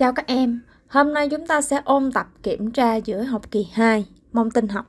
Chào các em, hôm nay chúng ta sẽ ôn tập kiểm tra giữa học kỳ 2, môn tin học.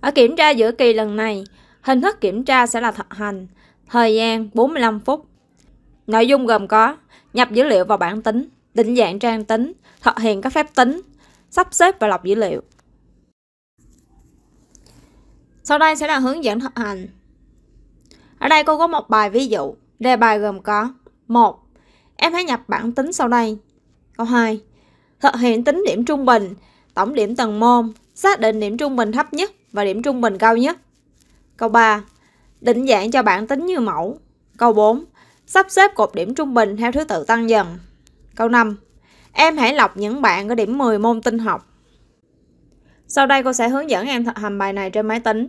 Ở kiểm tra giữa kỳ lần này, hình thức kiểm tra sẽ là thực hành, thời gian 45 phút. Nội dung gồm có nhập dữ liệu vào bảng tính, định dạng trang tính, thực hiện các phép tính, sắp xếp và lọc dữ liệu. Sau đây sẽ là hướng dẫn thực hành. Ở đây cô có một bài ví dụ, đề bài gồm có 1 Em hãy nhập bảng tính sau đây. Câu 2. Thực hiện tính điểm trung bình, tổng điểm từng môn, xác định điểm trung bình thấp nhất và điểm trung bình cao nhất. Câu 3. Định dạng cho bảng tính như mẫu. Câu 4. Sắp xếp cột điểm trung bình theo thứ tự tăng dần. Câu 5. Em hãy lọc những bạn có điểm 10 môn tin học. Sau đây cô sẽ hướng dẫn em thực hành bài này trên máy tính.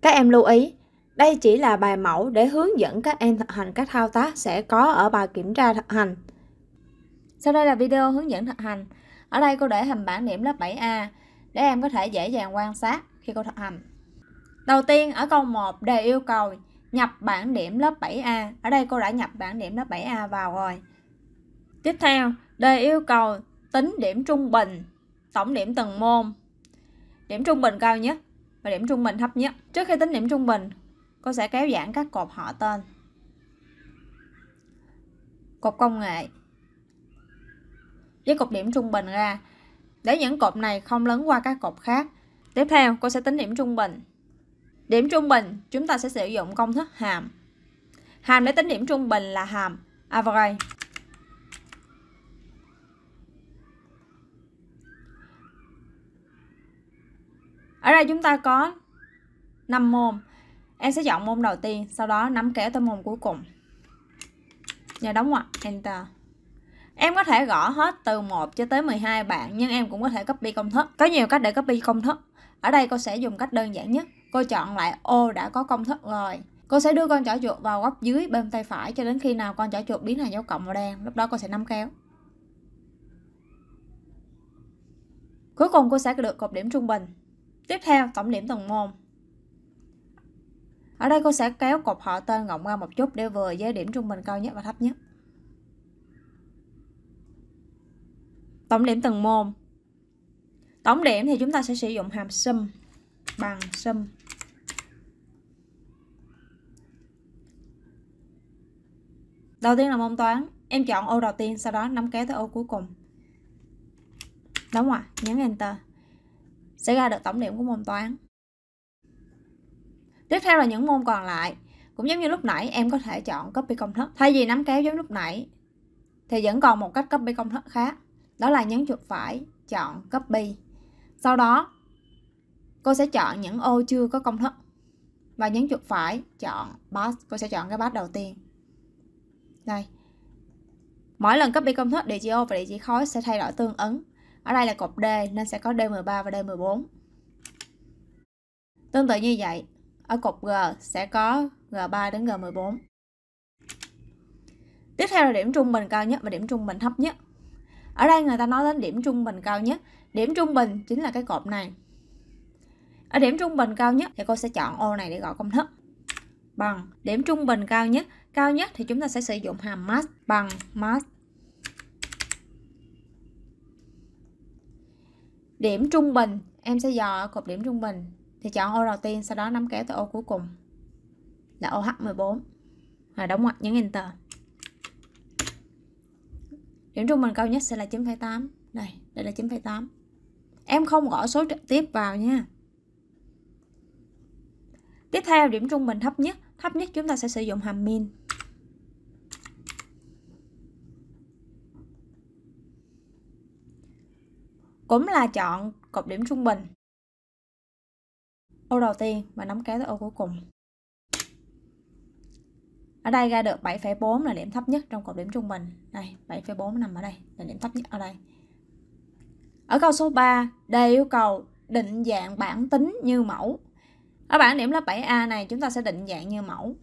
Các em lưu ý, đây chỉ là bài mẫu để hướng dẫn các em thực hành các thao tác sẽ có ở bài kiểm tra thực hành. Sau đây là video hướng dẫn thực hành. Ở đây cô để hình bảng điểm lớp 7A để em có thể dễ dàng quan sát khi cô thực hành. Đầu tiên ở câu 1 đề yêu cầu nhập bảng điểm lớp 7A. Ở đây cô đã nhập bảng điểm lớp 7A vào rồi. Tiếp theo, đề yêu cầu tính điểm trung bình, tổng điểm từng môn. Điểm trung bình cao nhất và điểm trung bình thấp nhất. Trước khi tính điểm trung bình, Cô sẽ kéo giãn các cột họ tên. Cột công nghệ với cột điểm trung bình ra để những cột này không lớn qua các cột khác. Tiếp theo, cô sẽ tính điểm trung bình. Điểm trung bình, chúng ta sẽ sử dụng công thức hàm. Hàm để tính điểm trung bình là hàm average. Ở đây chúng ta có 5 môn em sẽ chọn môn đầu tiên sau đó nắm kéo tới môn cuối cùng và đóng ngoặc enter Em có thể gõ hết từ 1 cho tới 12 bạn nhưng em cũng có thể copy công thức. Có nhiều cách để copy công thức. Ở đây cô sẽ dùng cách đơn giản nhất. Cô chọn lại ô đã có công thức rồi. Cô sẽ đưa con chỏ chuột vào góc dưới bên tay phải cho đến khi nào con chỏ chuột biến thành dấu cộng màu đen. Lúc đó cô sẽ nắm kéo. Cuối cùng cô sẽ được cột điểm trung bình. Tiếp theo tổng điểm từng môn. Ở đây cô sẽ kéo cột họ tên ngọng ra một chút để vừa giới điểm trung bình cao nhất và thấp nhất. Tổng điểm từng môn. Tổng điểm thì chúng ta sẽ sử dụng hàm sum bằng sum. Đầu tiên là môn toán, em chọn ô đầu tiên sau đó nắm kéo tới ô cuối cùng. Đúng rồi, nhấn enter. Sẽ ra được tổng điểm của môn toán. Tiếp theo là những môn còn lại. Cũng giống như lúc nãy em có thể chọn copy công thức. Thay vì nắm kéo giống lúc nãy thì vẫn còn một cách copy công thức khác. Đó là nhấn chuột phải, chọn copy. Sau đó cô sẽ chọn những ô chưa có công thức và nhấn chuột phải chọn batch. Cô sẽ chọn cái batch đầu tiên. Đây. Mỗi lần copy công thức địa chỉ ô và địa chỉ khối sẽ thay đổi tương ứng. Ở đây là cột D nên sẽ có D13 và D14. Tương tự như vậy, ở cột G sẽ có G3 đến G14. Tiếp theo là điểm trung bình cao nhất và điểm trung bình thấp nhất. Ở đây người ta nói đến điểm trung bình cao nhất. Điểm trung bình chính là cái cột này. Ở điểm trung bình cao nhất thì cô sẽ chọn ô này để gọi công thức. Bằng điểm trung bình cao nhất. Cao nhất thì chúng ta sẽ sử dụng hàm mass bằng mass. Điểm trung bình, em sẽ dò ở cột điểm trung bình thì chọn ô đầu tiên sau đó nắm kéo tới ô cuối cùng là ô OH14 rồi đóng ngoặc nhấn enter điểm trung bình cao nhất sẽ là 9,8 đây đây là 9,8 em không gõ số trực tiếp vào nha tiếp theo điểm trung bình thấp nhất thấp nhất chúng ta sẽ sử dụng hàm min cũng là chọn cột điểm trung bình ô đầu tiên và nắm kéo tới ô cuối cùng ở đây ra được 7,4 là điểm thấp nhất trong cột điểm trung bình đây 7,4 nằm ở đây là điểm thấp nhất ở đây ở câu số 3 D yêu cầu định dạng bản tính như mẫu ở bảng điểm lớp 7A này chúng ta sẽ định dạng như mẫu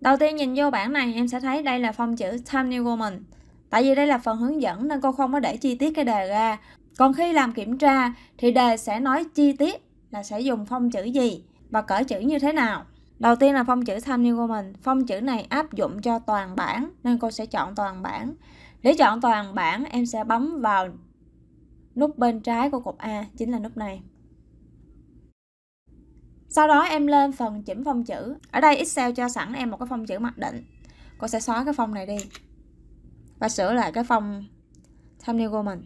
đầu tiên nhìn vô bảng này em sẽ thấy đây là phong chữ Time New Roman tại vì đây là phần hướng dẫn nên cô không có để chi tiết cái đề ra còn khi làm kiểm tra thì đề sẽ nói chi tiết là sẽ dùng phong chữ gì và cỡ chữ như thế nào. Đầu tiên là phong chữ Times New Roman. Phong chữ này áp dụng cho toàn bản nên cô sẽ chọn toàn bản. Để chọn toàn bản em sẽ bấm vào nút bên trái của cục A chính là nút này. Sau đó em lên phần chỉnh phong chữ. Ở đây Excel cho sẵn em một cái phong chữ mặc định. Cô sẽ xóa cái phong này đi và sửa lại cái phong Times New Roman.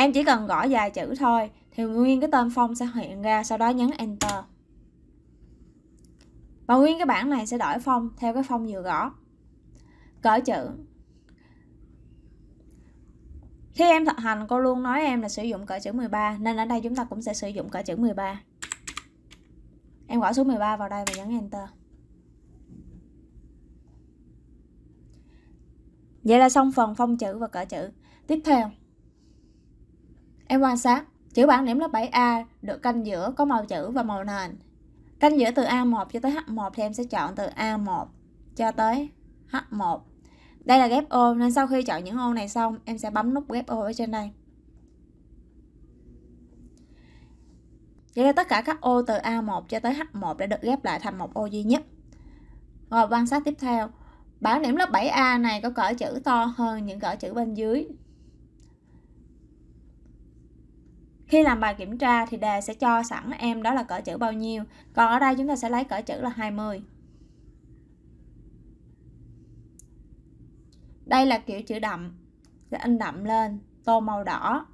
Em chỉ cần gõ vài chữ thôi thì nguyên cái tên phong sẽ hiện ra sau đó nhấn Enter. Và nguyên cái bảng này sẽ đổi phong theo cái phong vừa gõ. Cỡ chữ. Khi em thực hành cô luôn nói em là sử dụng cỡ chữ 13 nên ở đây chúng ta cũng sẽ sử dụng cỡ chữ 13. Em gõ số 13 vào đây và nhấn Enter. Vậy là xong phần phong chữ và cỡ chữ. Tiếp theo, Em quan sát, chữ bảng điểm lớp 7A được canh giữa có màu chữ và màu nền. Canh giữa từ A1 cho tới H1 thì em sẽ chọn từ A1 cho tới H1. Đây là ghép ô nên sau khi chọn những ô này xong, em sẽ bấm nút ghép ô ở trên đây. Vậy là tất cả các ô từ A1 cho tới H1 đã được ghép lại thành một ô duy nhất. Rồi quan sát tiếp theo, bảng điểm lớp 7A này có cỡ chữ to hơn những cỡ chữ bên dưới Khi làm bài kiểm tra thì đề sẽ cho sẵn em đó là cỡ chữ bao nhiêu. Còn ở đây chúng ta sẽ lấy cỡ chữ là 20. Đây là kiểu chữ đậm, sẽ in đậm lên, tô màu đỏ.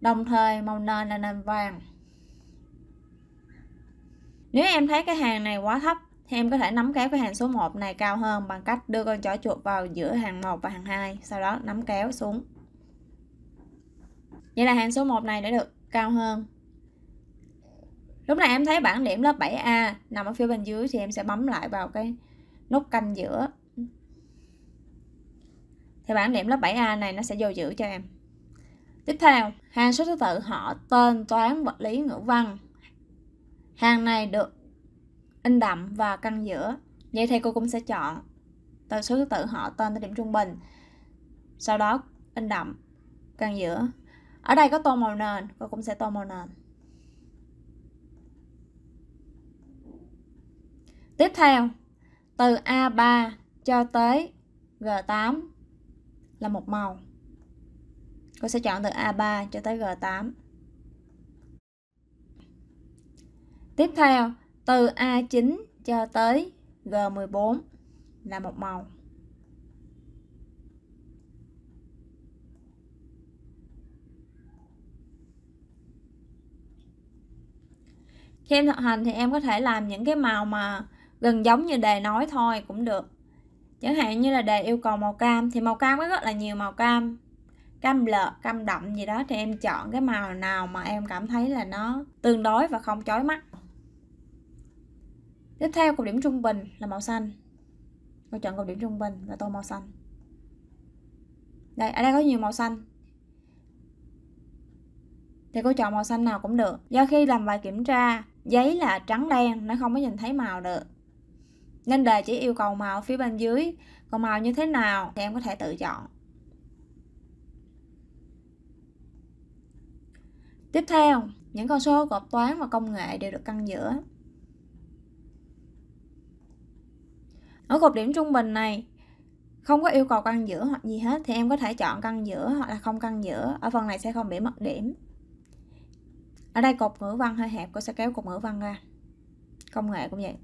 Đồng thời màu nền là nền vàng. Nếu em thấy cái hàng này quá thấp thì em có thể nắm kéo cái hàng số 1 này cao hơn bằng cách đưa con chó chuột vào giữa hàng 1 và hàng 2, sau đó nắm kéo xuống vậy là hàng số 1 này đã được cao hơn lúc này em thấy bảng điểm lớp 7A nằm ở phía bên dưới thì em sẽ bấm lại vào cái nút canh giữa thì bảng điểm lớp 7A này nó sẽ vô giữ cho em tiếp theo hàng số thứ tự họ tên toán vật lý ngữ văn hàng này được in đậm và căn giữa vậy thì cô cũng sẽ chọn từ số thứ tự họ tên tới điểm trung bình sau đó in đậm căn giữa ở đây có tô màu nền và cũng sẽ tô màu nền tiếp theo từ A3 cho tới G8 là một màu cô sẽ chọn từ A3 cho tới G8 tiếp theo từ A9 cho tới G14 là một màu khi em thực hành thì em có thể làm những cái màu mà gần giống như đề nói thôi cũng được chẳng hạn như là đề yêu cầu màu cam thì màu cam có rất là nhiều màu cam cam lợt cam đậm gì đó thì em chọn cái màu nào mà em cảm thấy là nó tương đối và không chói mắt tiếp theo cột điểm trung bình là màu xanh tôi chọn cột điểm trung bình và tô màu xanh đây ở đây có nhiều màu xanh thì cô chọn màu xanh nào cũng được do khi làm bài kiểm tra giấy là trắng đen nó không có nhìn thấy màu được nên đề chỉ yêu cầu màu phía bên dưới còn màu như thế nào thì em có thể tự chọn tiếp theo những con số gộp toán và công nghệ đều được căn giữa ở cột điểm trung bình này không có yêu cầu căn giữa hoặc gì hết thì em có thể chọn căn giữa hoặc là không căn giữa ở phần này sẽ không bị mất điểm ở đây cột ngữ văn hơi hẹp cô sẽ kéo cột ngữ văn ra công nghệ cũng vậy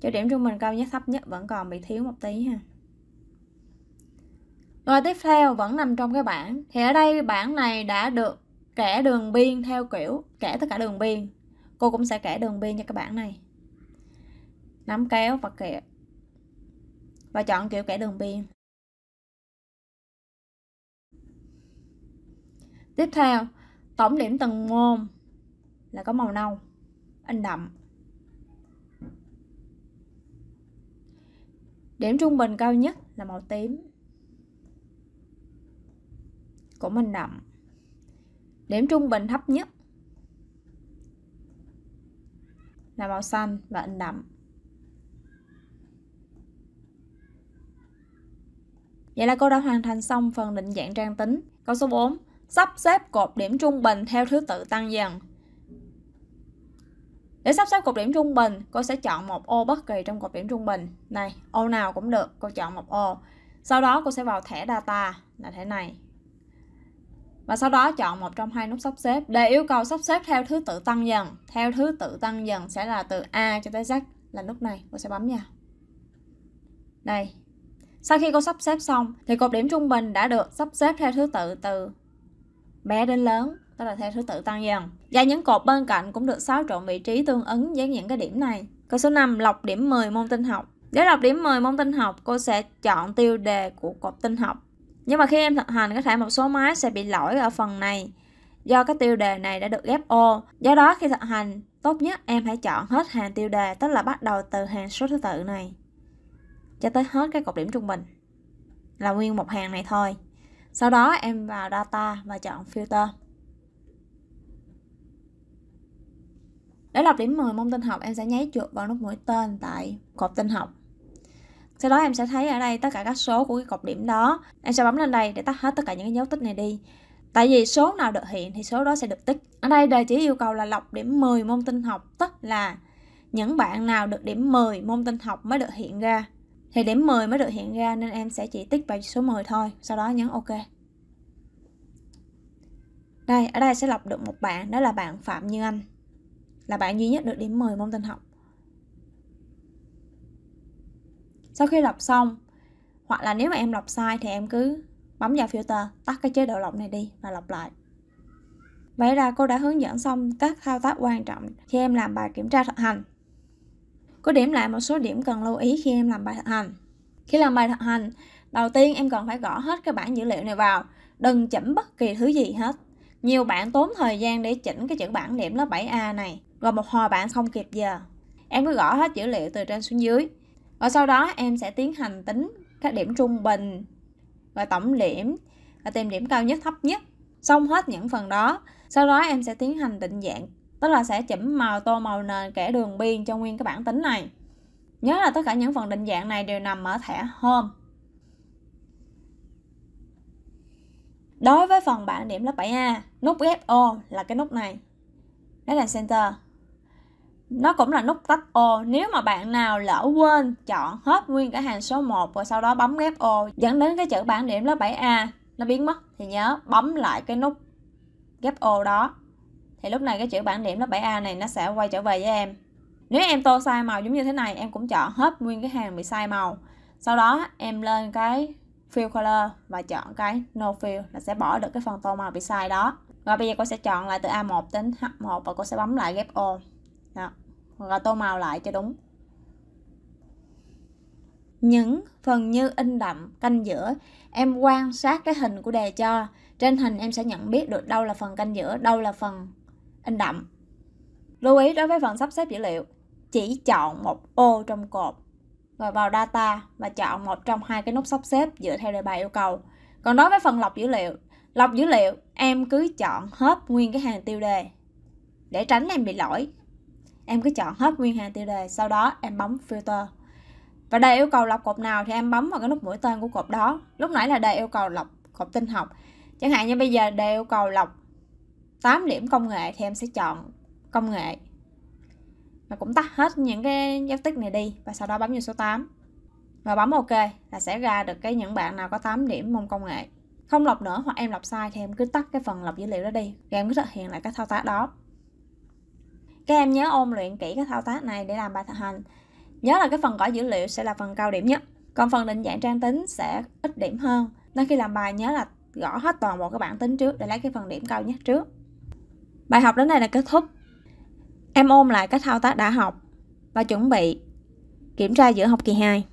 cho điểm trung bình cao nhất thấp nhất vẫn còn bị thiếu một tí ha rồi tiếp theo vẫn nằm trong cái bảng thì ở đây bảng này đã được kẻ đường biên theo kiểu kẻ tất cả đường biên cô cũng sẽ kẻ đường biên cho các bạn này nắm kéo và kẹp và chọn kiểu kẻ đường biên Tiếp theo, tổng điểm tầng môn là có màu nâu, anh đậm. Điểm trung bình cao nhất là màu tím, của mình đậm. Điểm trung bình thấp nhất là màu xanh và anh đậm. Vậy là cô đã hoàn thành xong phần định dạng trang tính. Câu số 4, sắp xếp cột điểm trung bình theo thứ tự tăng dần. Để sắp xếp cột điểm trung bình, cô sẽ chọn một ô bất kỳ trong cột điểm trung bình. Này, ô nào cũng được, cô chọn một ô. Sau đó cô sẽ vào thẻ data là thẻ này. Và sau đó chọn một trong hai nút sắp xếp. Để yêu cầu sắp xếp theo thứ tự tăng dần, theo thứ tự tăng dần sẽ là từ A cho tới Z là nút này, cô sẽ bấm nha Đây. Sau khi cô sắp xếp xong thì cột điểm trung bình đã được sắp xếp theo thứ tự từ bé đến lớn tức là theo thứ tự tăng dần và những cột bên cạnh cũng được xáo trộn vị trí tương ứng với những cái điểm này câu số 5 lọc điểm 10 môn tin học để lọc điểm 10 môn tin học cô sẽ chọn tiêu đề của cột tin học nhưng mà khi em thực hành có thể một số máy sẽ bị lỗi ở phần này do cái tiêu đề này đã được ghép ô do đó khi thực hành tốt nhất em hãy chọn hết hàng tiêu đề tức là bắt đầu từ hàng số thứ tự này cho tới hết cái cột điểm trung bình là nguyên một hàng này thôi sau đó em vào data và chọn filter để lọc điểm 10 môn tin học em sẽ nháy chuột vào nút mũi tên tại cột tin học sau đó em sẽ thấy ở đây tất cả các số của cái cột điểm đó em sẽ bấm lên đây để tắt hết tất cả những cái dấu tích này đi Tại vì số nào được hiện thì số đó sẽ được tích. Ở đây đề chỉ yêu cầu là lọc điểm 10 môn tin học, tức là những bạn nào được điểm 10 môn tin học mới được hiện ra thì điểm 10 mới được hiện ra nên em sẽ chỉ tích vào số 10 thôi sau đó nhấn ok đây ở đây sẽ lọc được một bạn đó là bạn Phạm Như Anh là bạn duy nhất được điểm 10 môn tin học sau khi lọc xong hoặc là nếu mà em lọc sai thì em cứ bấm vào filter tắt cái chế độ lọc này đi và lọc lại Vậy là cô đã hướng dẫn xong các thao tác quan trọng khi em làm bài kiểm tra thực hành Cô điểm lại một số điểm cần lưu ý khi em làm bài thực hành. Khi làm bài thực hành, đầu tiên em cần phải gõ hết cái bản dữ liệu này vào. Đừng chỉnh bất kỳ thứ gì hết. Nhiều bạn tốn thời gian để chỉnh cái chữ bản điểm lớp 7A này, rồi một hồi bạn không kịp giờ. Em cứ gõ hết dữ liệu từ trên xuống dưới. Và sau đó em sẽ tiến hành tính các điểm trung bình và tổng điểm và tìm điểm cao nhất thấp nhất. Xong hết những phần đó, sau đó em sẽ tiến hành định dạng tức là sẽ chỉnh màu tô màu nền kẻ đường biên cho nguyên cái bản tính này nhớ là tất cả những phần định dạng này đều nằm ở thẻ Home đối với phần bảng điểm lớp 7A nút ghép ô là cái nút này đó là Center nó cũng là nút tách ô nếu mà bạn nào lỡ quên chọn hết nguyên cả hàng số 1 rồi sau đó bấm ghép ô dẫn đến cái chữ bảng điểm lớp 7A nó biến mất thì nhớ bấm lại cái nút ghép ô đó thì lúc này cái chữ bảng điểm lớp 7A này nó sẽ quay trở về với em nếu em tô sai màu giống như thế này em cũng chọn hết nguyên cái hàng bị sai màu sau đó em lên cái fill color và chọn cái no fill là sẽ bỏ được cái phần tô màu bị sai đó rồi bây giờ cô sẽ chọn lại từ A1 đến H1 và cô sẽ bấm lại ghép ô rồi tô màu lại cho đúng những phần như in đậm canh giữa em quan sát cái hình của đề cho trên hình em sẽ nhận biết được đâu là phần canh giữa đâu là phần in đậm. Lưu ý đối với phần sắp xếp dữ liệu, chỉ chọn một ô trong cột rồi vào data và chọn một trong hai cái nút sắp xếp dựa theo đề bài yêu cầu. Còn đối với phần lọc dữ liệu, lọc dữ liệu em cứ chọn hết nguyên cái hàng tiêu đề để tránh em bị lỗi. Em cứ chọn hết nguyên hàng tiêu đề, sau đó em bấm filter. Và đề yêu cầu lọc cột nào thì em bấm vào cái nút mũi tên của cột đó. Lúc nãy là đề yêu cầu lọc cột tin học. Chẳng hạn như bây giờ đề yêu cầu lọc 8 điểm công nghệ thì em sẽ chọn công nghệ và cũng tắt hết những cái dấu tích này đi và sau đó bấm vào số 8 và bấm ok là sẽ ra được cái những bạn nào có 8 điểm môn công nghệ không lọc nữa hoặc em lọc sai thì em cứ tắt cái phần lọc dữ liệu đó đi rồi em cứ thực hiện lại cái thao tác đó các em nhớ ôn luyện kỹ cái thao tác này để làm bài thực hành nhớ là cái phần gõ dữ liệu sẽ là phần cao điểm nhất còn phần định dạng trang tính sẽ ít điểm hơn nên khi làm bài nhớ là gõ hết toàn bộ các bảng tính trước để lấy cái phần điểm cao nhất trước Bài học đến đây là kết thúc. Em ôn lại các thao tác đã học và chuẩn bị kiểm tra giữa học kỳ 2.